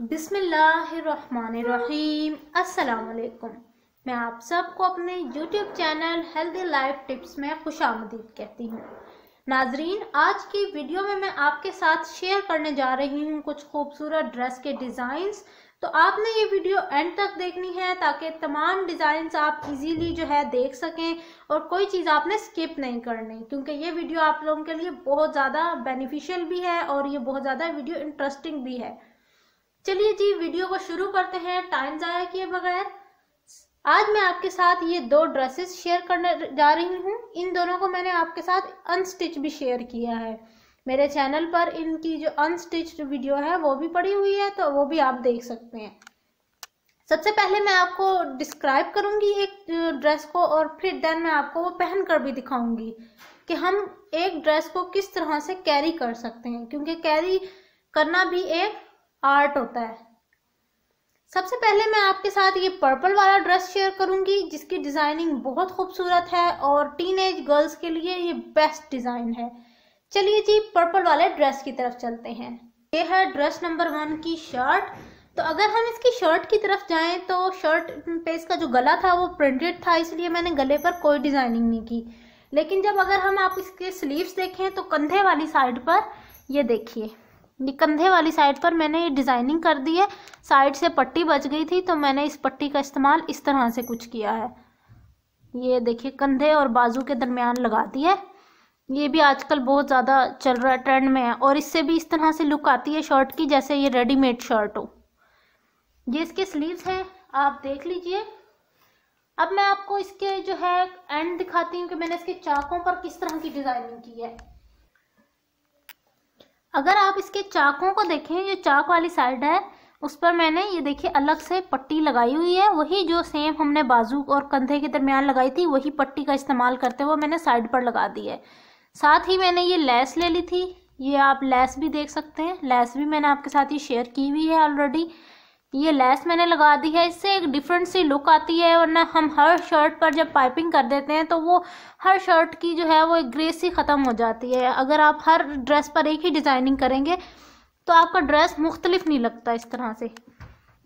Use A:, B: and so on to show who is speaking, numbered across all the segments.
A: बिसमीम असलकुम मैं आप सबको अपने YouTube channel healthy life tips में खुश आमदीद कहती हूँ नाजरीन आज की वीडियो में मैं आपके साथ शेयर करने जा रही हूँ कुछ खूबसूरत ड्रेस के डिज़ाइंस तो आपने ये वीडियो एंड तक देखनी है ताकि तमाम डिज़ाइंस आप इजीली जो है देख सकें और कोई चीज़ आपने स्किप नहीं करनी क्योंकि ये वीडियो आप लोगों के लिए बहुत ज़्यादा बेनिफिशियल भी है और ये बहुत ज़्यादा वीडियो इंटरेस्टिंग भी है चलिए जी वीडियो को शुरू करते हैं टाइम ज़ाया किए बगैर आज मैं आपके साथ ये दो ड्रेसेस शेयर करने जा रही हूँ इन दोनों को मैंने आपके साथ अनस्टिच भी शेयर किया है मेरे चैनल पर इनकी जो अनस्टिच वीडियो है वो भी पड़ी हुई है तो वो भी आप देख सकते हैं सबसे पहले मैं आपको डिस्क्राइब करूंगी एक ड्रेस को और फिर देन मैं आपको वो पहन कर भी दिखाऊंगी कि हम एक ड्रेस को किस तरह से कैरी कर सकते हैं क्योंकि कैरी करना भी एक आर्ट होता है सबसे पहले मैं आपके साथ ये पर्पल वाला ड्रेस शेयर करूंगी जिसकी डिज़ाइनिंग बहुत खूबसूरत है और टीनेज गर्ल्स के लिए ये बेस्ट डिज़ाइन है चलिए जी पर्पल वाले ड्रेस की तरफ चलते हैं ये है ड्रेस नंबर वन की शर्ट तो अगर हम इसकी शर्ट की तरफ जाएं तो शर्ट पे इसका जो गला था वो प्रिंटेड था इसलिए मैंने गले पर कोई डिज़ाइनिंग नहीं की लेकिन जब अगर हम आप इसके स्लीव्स देखें तो कंधे वाली साइड पर ये देखिए कंधे वाली साइड पर मैंने ये डिज़ाइनिंग कर दी है साइड से पट्टी बच गई थी तो मैंने इस पट्टी का इस्तेमाल इस तरह से कुछ किया है ये देखिए कंधे और बाजू के दरमियान लगा दी है ये भी आजकल बहुत ज़्यादा चल रहा है ट्रेंड में है और इससे भी इस तरह से लुक आती है शर्ट की जैसे ये रेडीमेड शर्ट हो ये इसके स्लीव्स हैं आप देख लीजिए अब मैं आपको इसके जो है एंड दिखाती हूँ कि मैंने इसके चाकों पर किस तरह की डिज़ाइनिंग की है अगर आप इसके चाकों को देखें जो चाक वाली साइड है उस पर मैंने ये देखिए अलग से पट्टी लगाई हुई है वही जो सेम हमने बाजू और कंधे के दरमियान लगाई थी वही पट्टी का इस्तेमाल करते हुए मैंने साइड पर लगा दी है साथ ही मैंने ये लैस ले ली थी ये आप लैस भी देख सकते हैं लैस भी मैंने आपके साथ ही शेयर की हुई है ऑलरेडी ये लेस मैंने लगा दी है इससे एक डिफरेंट सी लुक आती है वरना हम हर शर्ट पर जब पाइपिंग कर देते हैं तो वो हर शर्ट की जो है वो एक ग्रेस सी ख़त्म हो जाती है अगर आप हर ड्रेस पर एक ही डिज़ाइनिंग करेंगे तो आपका ड्रेस मुख्तलिफ नहीं लगता इस तरह से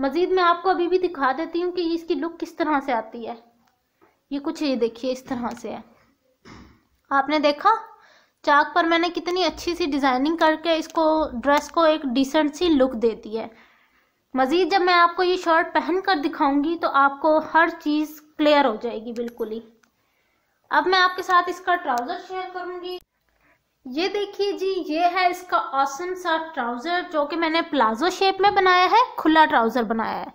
A: मज़ीद मैं आपको अभी भी दिखा देती हूँ कि इसकी लुक किस तरह से आती है ये कुछ ये देखिए इस तरह से है आपने देखा चाक पर मैंने कितनी अच्छी सी डिज़ाइनिंग करके इसको ड्रेस को एक डिसेंट सी लुक देती है मज़ीद जब मैं आपको ये शर्ट पहन कर दिखाऊंगी तो आपको हर चीज़ क्लियर हो जाएगी बिल्कुल ही अब मैं आपके साथ इसका ट्राउज़र शेयर करूंगी ये देखिए जी ये है इसका औसम सा ट्राउज़र जो कि मैंने प्लाजो शेप में बनाया है खुला ट्राउज़र बनाया है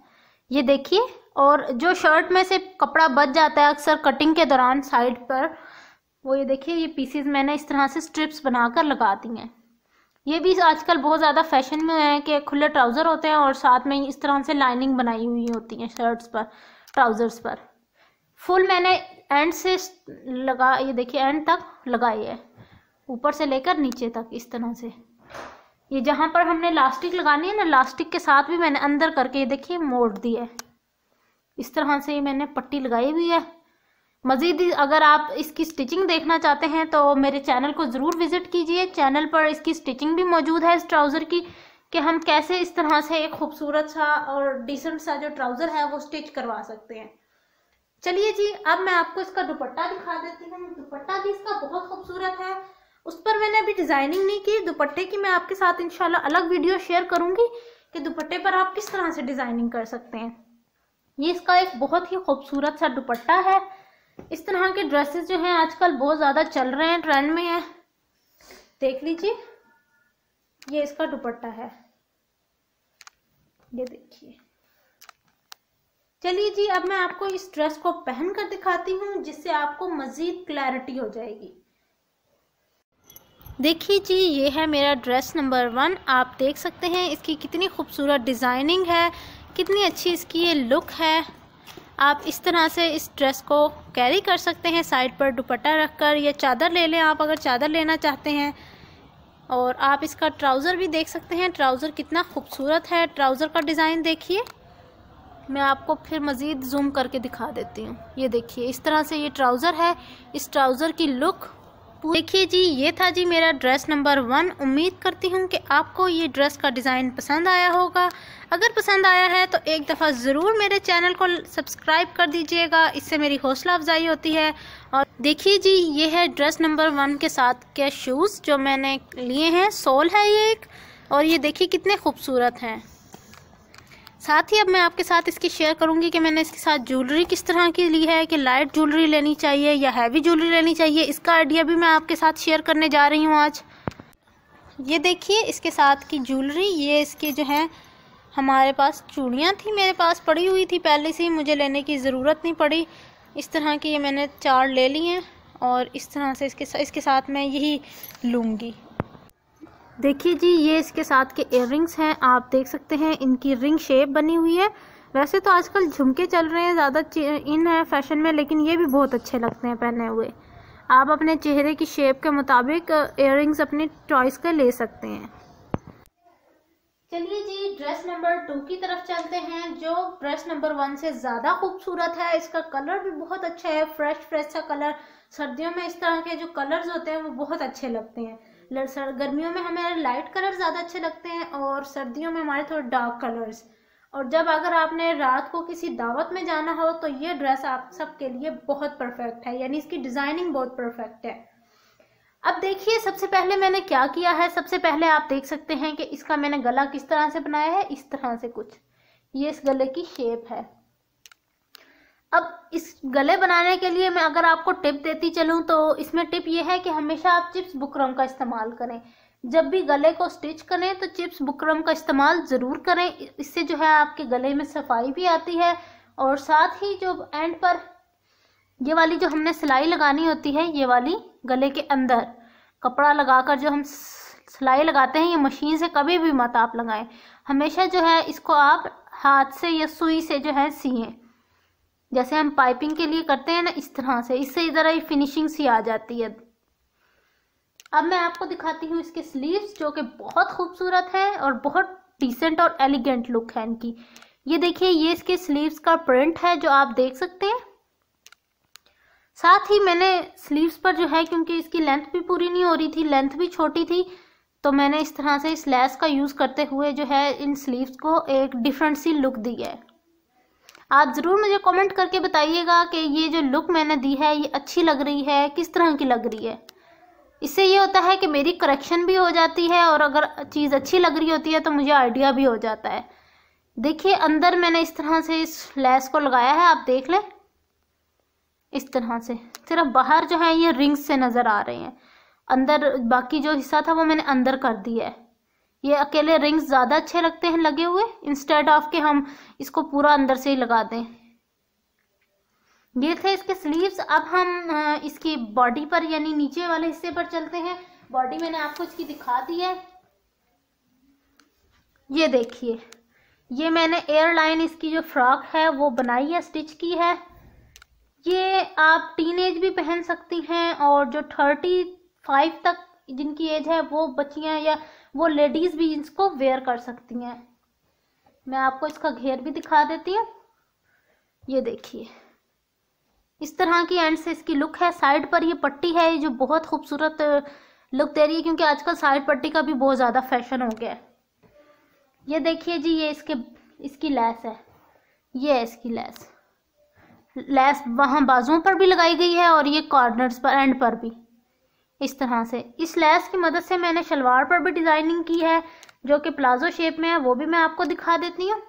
A: ये देखिए और जो शर्ट में से कपड़ा बच जाता है अक्सर कटिंग के दौरान साइड पर वो ये देखिए ये पीसीज मैंने इस तरह से स्ट्रिप्स बनाकर लगा दी हैं ये भी आजकल बहुत ज़्यादा फैशन में है कि खुले ट्राउज़र होते हैं और साथ में इस तरह से लाइनिंग बनाई हुई होती हैं शर्ट्स पर ट्राउज़र्स पर फुल मैंने एंड से लगा ये देखिए एंड तक लगाई है ऊपर से लेकर नीचे तक इस तरह से ये जहाँ पर हमने लास्टिक लगानी है ना लास्टिक के साथ भी मैंने अंदर करके ये देखिए मोड़ दी है इस तरह से ये मैंने पट्टी लगाई हुई है मज़ीद अगर आप इसकी स्टिचिंग देखना चाहते हैं तो मेरे चैनल को ज़रूर विज़िट कीजिए चैनल पर इसकी स्टिचिंग भी मौजूद है इस ट्राउज़र की कि हम कैसे इस तरह से एक खूबसूरत सा और डिसेंट सा जो ट्राउज़र है वो स्टिच करवा सकते हैं चलिए जी अब मैं आपको इसका दुपट्टा दिखा देती हूँ दुपट्टा भी इसका बहुत खूबसूरत है उस पर मैंने अभी डिज़ाइनिंग नहीं की दुपट्टे की मैं आपके साथ इनशाला अलग वीडियो शेयर करूँगी कि दुपट्टे पर आप किस तरह से डिज़ाइनिंग कर सकते हैं ये इसका एक बहुत ही खूबसूरत सा दुपट्टा है इस तरह के ड्रेसेस जो हैं आजकल बहुत ज़्यादा चल रहे हैं ट्रेंड में है देख लीजिए ये इसका दुपट्टा है ये देखिए चलिए जी अब मैं आपको इस ड्रेस को पहन कर दिखाती हूँ जिससे आपको मज़ीद क्लैरिटी हो जाएगी देखिए जी ये है मेरा ड्रेस नंबर वन आप देख सकते हैं इसकी कितनी खूबसूरत डिज़ाइनिंग है कितनी अच्छी इसकी ये लुक है आप इस तरह से इस ड्रेस को कैरी कर सकते हैं साइड पर दुपट्टा रखकर या चादर ले लें आप अगर चादर लेना चाहते हैं और आप इसका ट्राउज़र भी देख सकते हैं ट्राउज़र कितना खूबसूरत है ट्राउज़र का डिज़ाइन देखिए मैं आपको फिर मज़ीद जूम करके दिखा देती हूँ ये देखिए इस तरह से ये ट्राउज़र है इस ट्राउज़र की लुक देखिए जी ये था जी मेरा ड्रेस नंबर वन उम्मीद करती हूँ कि आपको ये ड्रेस का डिज़ाइन पसंद आया होगा अगर पसंद आया है तो एक दफ़ा ज़रूर मेरे चैनल को सब्सक्राइब कर दीजिएगा इससे मेरी हौसला अफजाई होती है और देखिए जी ये है ड्रेस नंबर वन के साथ के शूज़ जो मैंने लिए हैं सोल है ये एक और ये देखिए कितने खूबसूरत हैं साथ ही अब मैं आपके साथ इसकी शेयर करूंगी कि मैंने इसके साथ ज्वेलरी किस तरह की ली है कि लाइट ज्वेलरी लेनी चाहिए या हैवी ज्वेलरी लेनी चाहिए इसका आइडिया भी मैं आपके साथ शेयर करने जा रही हूँ आज ये देखिए इसके साथ की ज्वेलरी ये इसके जो है हमारे पास चूड़ियाँ थी मेरे पास पड़ी हुई थी पहले से ही मुझे लेने की ज़रूरत नहीं पड़ी इस तरह की ये मैंने चार ले ली हैं और इस तरह से इसके इसके साथ मैं यही लूँगी देखिए जी ये इसके साथ के इयर हैं आप देख सकते हैं इनकी रिंग शेप बनी हुई है वैसे तो आजकल झुमके चल रहे हैं ज़्यादा इन है फैशन में लेकिन ये भी बहुत अच्छे लगते हैं पहने हुए आप अपने चेहरे की शेप के मुताबिक इयर अपने चॉइस का ले सकते हैं चलिए जी ड्रेस नंबर टू की तरफ चलते हैं जो ड्रेस नंबर वन से ज़्यादा खूबसूरत है इसका कलर भी बहुत अच्छा है फ्रेश फ्रेश सा कलर सर्दियों में इस तरह के जो कलर्स होते हैं वो बहुत अच्छे लगते हैं सर गर्मियों में हमें लाइट कलर ज़्यादा अच्छे लगते हैं और सर्दियों में हमारे थोड़े डार्क कलर्स और जब अगर आपने रात को किसी दावत में जाना हो तो ये ड्रेस आप सबके लिए बहुत परफेक्ट है यानी इसकी डिज़ाइनिंग बहुत परफेक्ट है अब देखिए सबसे पहले मैंने क्या किया है सबसे पहले आप देख सकते हैं कि इसका मैंने गला किस तरह से बनाया है इस तरह से कुछ ये इस गले की शेप है अब इस गले बनाने के लिए मैं अगर आपको टिप देती चलूँ तो इसमें टिप ये है कि हमेशा आप चिप्स बुकरम का इस्तेमाल करें जब भी गले को स्टिच करें तो चिप्स बुकरम का इस्तेमाल ज़रूर करें इससे जो है आपके गले में सफाई भी आती है और साथ ही जो एंड पर ये वाली जो हमने सिलाई लगानी होती है ये वाली गले के अंदर कपड़ा लगाकर जो हम सिलाई लगाते हैं ये मशीन से कभी भी मत आप लगाएं हमेशा जो है इसको आप हाथ से या सुई से जो है सीएं जैसे हम पाइपिंग के लिए करते हैं ना इस तरह से इससे ज़रा फिनिशिंग सी आ जाती है अब मैं आपको दिखाती हूँ इसके स्लीव्स जो कि बहुत खूबसूरत है और बहुत डिसेंट और एलिगेंट लुक है इनकी ये देखिए ये इसके स्लीव्स का प्रिंट है जो आप देख सकते हैं साथ ही मैंने स्लीव्स पर जो है क्योंकि इसकी लेंथ भी पूरी नहीं हो रही थी लेंथ भी छोटी थी तो मैंने इस तरह से इस लैस का यूज़ करते हुए जो है इन स्लीव्स को एक डिफरेंट सी लुक दी है आप ज़रूर मुझे कमेंट करके बताइएगा कि ये जो लुक मैंने दी है ये अच्छी लग रही है किस तरह की लग रही है इससे ये होता है कि मेरी करेक्शन भी हो जाती है और अगर चीज़ अच्छी लग रही होती है तो मुझे आइडिया भी हो जाता है देखिए अंदर मैंने इस तरह से इस लैस को लगाया है आप देख लें इस तरह से सिर्फ बाहर जो है ये रिंग्स से नज़र आ रहे हैं अंदर बाकी जो हिस्सा था वो मैंने अंदर कर दिया है ये अकेले रिंग्स ज़्यादा अच्छे लगते हैं लगे हुए इंस्टेड ऑफ के हम इसको पूरा अंदर से ही लगा दें ये थे इसके स्लीव्स अब हम इसकी बॉडी पर यानी नीचे वाले हिस्से पर चलते हैं बॉडी मैंने आपको इसकी दिखा दी है ये देखिए ये मैंने एयरलाइन इसकी जो फ्रॉक है वो बनाई है स्टिच की है ये आप टीनेज भी पहन सकती हैं और जो थर्टी फाइव तक जिनकी एज है वो बच्चियां या वो लेडीज भी इसको वेयर कर सकती हैं मैं आपको इसका घेर भी दिखा देती हूँ ये देखिए इस तरह की एंड से इसकी लुक है साइड पर ये पट्टी है ये जो बहुत खूबसूरत लुक दे रही है क्योंकि आजकल साइड पट्टी का भी बहुत ज़्यादा फैशन हो गया है ये देखिए जी ये इसके इसकी लैस है ये है इसकी लैस लैस वहाँ बाजुओं पर भी लगाई गई है और ये कॉर्नर्स पर एंड पर भी इस तरह से इस लैस की मदद से मैंने शलवार पर भी डिज़ाइनिंग की है जो कि प्लाजो शेप में है वो भी मैं आपको दिखा देती हूँ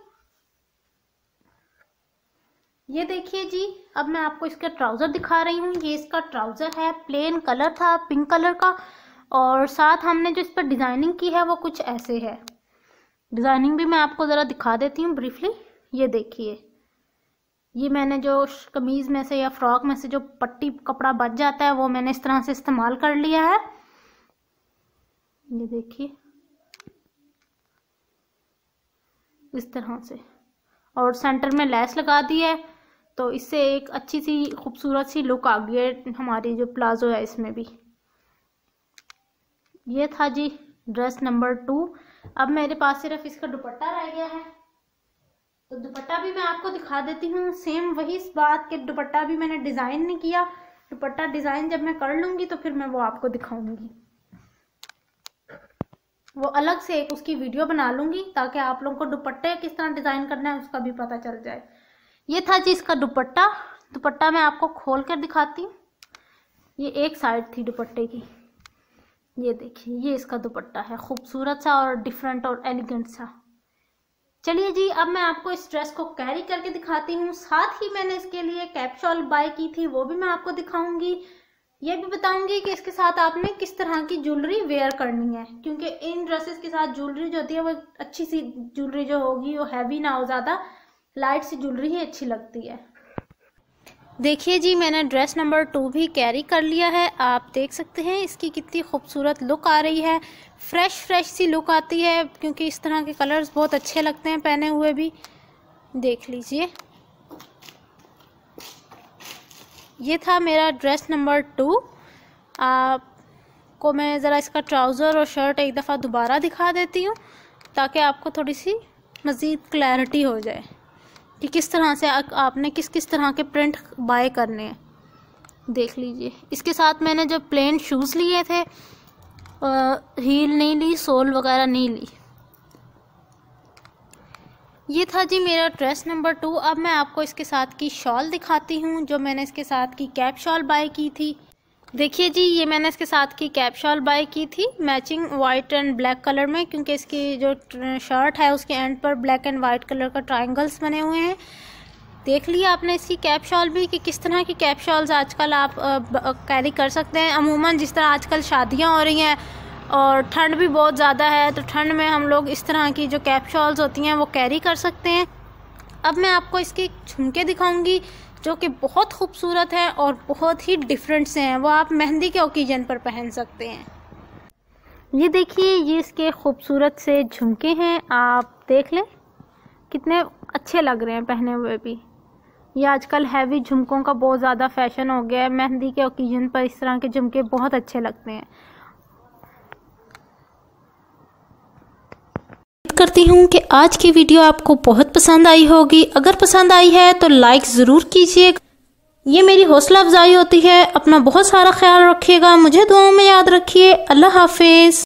A: ये देखिए जी अब मैं आपको इसका ट्राउज़र दिखा रही हूँ ये इसका ट्राउज़र है प्लेन कलर था पिंक कलर का और साथ हमने जो इस पर डिज़ाइनिंग की है वो कुछ ऐसे है डिज़ाइनिंग भी मैं आपको ज़रा दिखा देती हूँ ब्रीफली ये देखिए ये मैंने जो कमीज़ में से या फ्रॉक में से जो पट्टी कपड़ा बच जाता है वो मैंने इस तरह से इस्तेमाल कर लिया है ये देखिए इस तरह से और सेंटर में लेस लगा दी है तो इससे एक अच्छी सी खूबसूरत सी लुक आ गई है हमारी जो प्लाजो है इसमें भी ये था जी ड्रेस नंबर टू अब मेरे पास सिर्फ इसका दुपट्टा रह गया है तो दुपट्टा भी मैं आपको दिखा देती हूँ सेम वही इस बात के दुपट्टा भी मैंने डिज़ाइन नहीं किया दुपट्टा डिज़ाइन जब मैं कर लूंगी तो फिर मैं वो आपको दिखाऊंगी वो अलग से एक उसकी वीडियो बना लूंगी ताकि आप लोगों को दुपट्टे किस तरह डिज़ाइन करना है उसका भी पता चल जाए ये था जी इसका दुपट्टा दुपट्टा मैं आपको खोल कर दिखाती हूँ ये एक साइड थी दुपट्टे की ये देखिए ये इसका दुपट्टा है खूबसूरत सा और डिफरेंट और एलिगेंट सा चलिए जी अब मैं आपको इस ड्रेस को कैरी करके दिखाती हूँ साथ ही मैंने इसके लिए कैप्शॉल बाय की थी वो भी मैं आपको दिखाऊंगी ये भी बताऊंगी कि इसके साथ आपने किस तरह की ज्वेलरी वेयर करनी है क्योंकि इन ड्रेसेस के साथ ज्वेलरी जो होती है वो अच्छी सी ज्वेलरी जो होगी वो हैवी ना हो ज़्यादा लाइट सी ज्वेलरी ही अच्छी लगती है देखिए जी मैंने ड्रेस नंबर टू भी कैरी कर लिया है आप देख सकते हैं इसकी कितनी खूबसूरत लुक आ रही है फ्रेश फ्रेश सी लुक आती है क्योंकि इस तरह के कलर्स बहुत अच्छे लगते हैं पहने हुए भी देख लीजिए ये था मेरा ड्रेस नंबर टू आप को मैं ज़रा इसका ट्राउज़र और शर्ट एक दफ़ा दोबारा दिखा देती हूँ ताकि आपको थोड़ी सी मज़ीद क्लैरिटी हो जाए कि किस तरह से आपने किस किस तरह के प्रिंट बाय करने हैं देख लीजिए इसके साथ मैंने जब प्लेन शूज़ लिए थे आ, हील नहीं ली सोल वगैरह नहीं ली ये था जी मेरा ड्रेस नंबर टू अब मैं आपको इसके साथ की शॉल दिखाती हूँ जो मैंने इसके साथ की कैप शॉल बाय की थी देखिए जी ये मैंने इसके साथ की कैप शॉल बाई की थी matching white and black colour में क्योंकि इसकी जो शर्ट है उसके एंड पर ब्लैक एंड वाइट कलर का ट्रायंगल्स बने हुए हैं देख लिया आपने इसकी कैप शॉल भी कि किस तरह की कैप शॉल्स आजकल आप कैरी कर सकते हैं अमूमन जिस तरह आजकल शादियाँ हो रही हैं और ठंड भी बहुत ज़्यादा है तो ठंड में हम लोग इस तरह की जो कैप शॉल्स होती हैं वो कैरी कर सकते हैं अब मैं आपको इसके झुमके दिखाऊंगी जो कि बहुत खूबसूरत हैं और बहुत ही डिफरेंट से हैं वो आप मेहंदी के ओकेजन पर पहन सकते हैं ये देखिए ये इसके खूबसूरत से झुमके हैं आप देख लें कितने अच्छे लग रहे हैं पहने हुए भी ये आजकल हैवी झुमकों का बहुत ज़्यादा फैशन हो गया है मेहंदी के ओकेजन पर इस तरह के झुमके बहुत अच्छे लगते हैं करती हूँ कि आज की वीडियो आपको बहुत पसंद आई होगी अगर पसंद आई है तो लाइक ज़रूर कीजिएगा ये मेरी हौसला अफजाई होती है अपना बहुत सारा ख्याल रखिएगा मुझे दुआओं में याद रखिए अल्लाह हाफिज़